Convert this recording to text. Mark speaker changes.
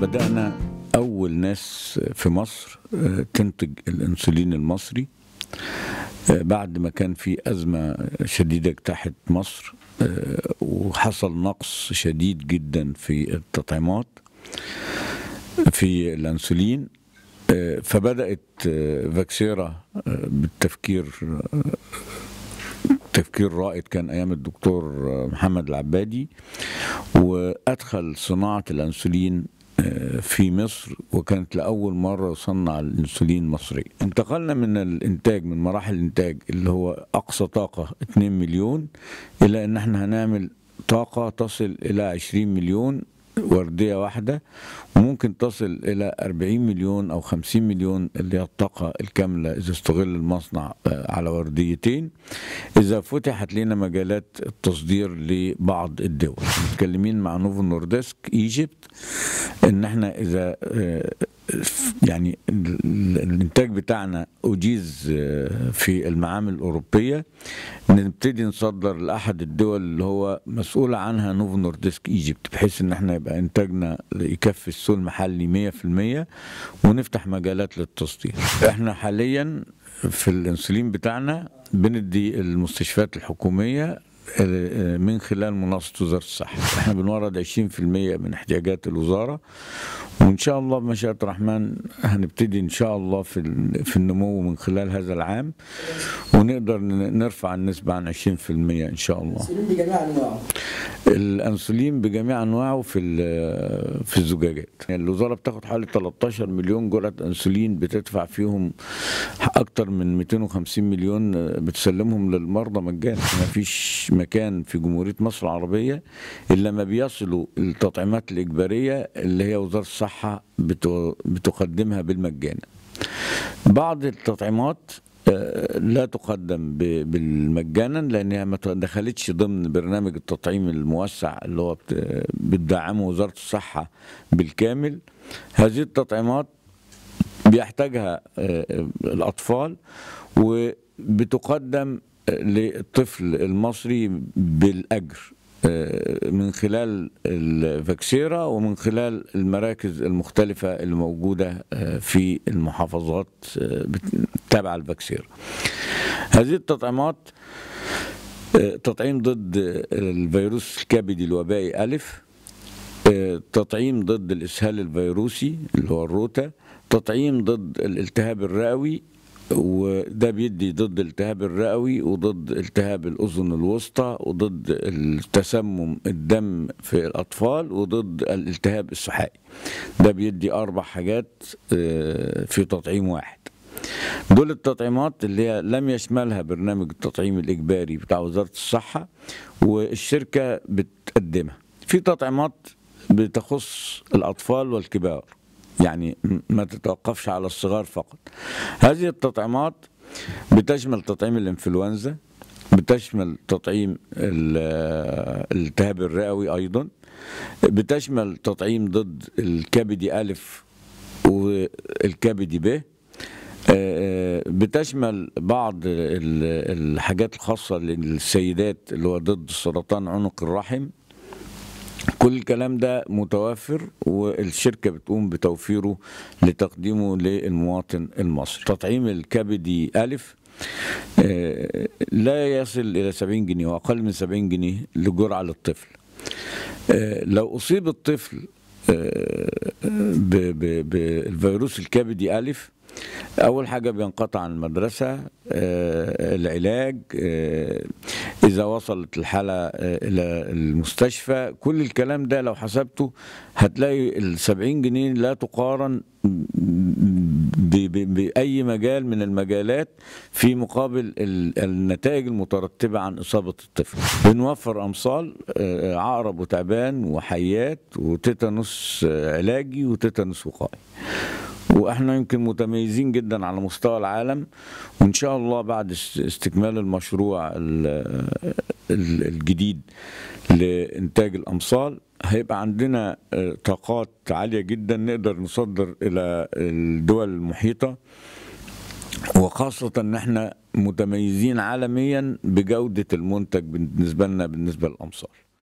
Speaker 1: بدأنا أول ناس في مصر تنتج آه، الأنسولين المصري آه، بعد ما كان في أزمة شديدة اجتاحت مصر آه، وحصل نقص شديد جدا في التطعيمات في الأنسولين فبدأت فاكسيرا بالتفكير تفكير رائد كان ايام الدكتور محمد العبادي وادخل صناعه الانسولين في مصر وكانت لأول مرة يصنع الأنسولين مصري انتقلنا من الإنتاج من مراحل الإنتاج اللي هو أقصى طاقة 2 مليون إلى أن احنا هنعمل طاقة تصل إلى 20 مليون ورديه واحده وممكن تصل الى 40 مليون او 50 مليون اللي هي الطاقه الكامله اذا استغل المصنع آه، على ورديتين اذا فتحت لنا مجالات التصدير لبعض الدول متكلمين مع نوفو نورديسك ايجيبت ان احنا اذا آه، يعني الانتاج بتاعنا اجيز آه، في المعامل الاوروبيه نبتدي نصدر لاحد الدول اللي هو مسؤوله عنها نوف نورديسك ايجيبت بحيث ان احنا يبقى انتاجنا يكفي السوق المحلي 100% ونفتح مجالات للتصدير احنا حاليا في الانسولين بتاعنا بندي المستشفيات الحكوميه من خلال منصه وزارة الصحة احنا بنورد 20% من احتياجات الوزارة وان شاء الله بمشيئة الرحمن هنبتدي ان شاء الله في في النمو من خلال هذا العام ونقدر نرفع النسبة عن 20% ان شاء الله الانسولين بجميع انواعه الانسولين بجميع انواعه في في الزجاجات يعني الوزارة بتاخد حوالي 13 مليون جرعة انسولين بتدفع فيهم اكتر من 250 مليون بتسلمهم للمرضى مجانا ما فيش مكان في جمهورية مصر العربية إلا ما بيصلوا التطعيمات الإجبارية اللي هي وزارة الصحة بتقدمها بالمجان بعض التطعيمات آه، لا تقدم بالمجانا لانها ما دخلتش ضمن برنامج التطعيم الموسع اللي هو بتدعمه وزاره الصحه بالكامل هذه التطعيمات بيحتاجها آه، آه، الاطفال وبتقدم للطفل المصري بالاجر آه، من خلال الفاكسيرا ومن خلال المراكز المختلفة اللي موجودة آه، في المحافظات آه، تابعة الفاكسيرا هذه التطعيمات تطعيم ضد الفيروس الكبدي الوبائي ألف تطعيم ضد الإسهال الفيروسي اللي هو الروتا تطعيم ضد الالتهاب الرئوي وده بيدي ضد التهاب الرئوي وضد التهاب الأذن الوسطى وضد التسمم الدم في الأطفال وضد الالتهاب السحائي ده بيدي أربع حاجات آه، في تطعيم واحد دول التطعيمات اللي هي لم يشملها برنامج التطعيم الإجباري بتاع وزارة الصحة والشركة بتقدمها في تطعيمات بتخص الأطفال والكبار يعني ما تتوقفش على الصغار فقط هذه التطعيمات بتشمل تطعيم الانفلونزا بتشمل تطعيم الالتهاب الرئوي ايضا بتشمل تطعيم ضد الكبدي الف والكبدي ب آه، آه، بتشمل بعض الحاجات الخاصة للسيدات اللي هو ضد سرطان عنق الرحم كل الكلام ده متوفر والشركة بتقوم بتوفيره لتقديمه للمواطن المصري تطعيم الكبدي ألف آه، لا يصل إلى 70 جنيه وأقل من 70 جنيه لجرعة للطفل آه، لو أصيب الطفل آه، بالفيروس الكبدي ألف أول حاجة بينقطع عن المدرسة آه، العلاج آه، إذا وصلت الحالة آه، إلى المستشفى كل الكلام ده لو حسبته هتلاقي السبعين جنيه لا تقارن بأي مجال من المجالات في مقابل النتائج المترتبة عن إصابة الطفل بنوفر أمصال عقرب وتعبان وحيات وتيتانوس علاجي وتيتانوس وقائي واحنا يمكن متميزين جدا على مستوى العالم وان شاء الله بعد استكمال المشروع الجديد لانتاج الامصال هيبقى عندنا آه، طاقات عاليه جدا نقدر نصدر الى الدول المحيطه وخاصة ان احنا متميزين عالميا بجودة المنتج بالنسبة لنا بالنسبة للأمصار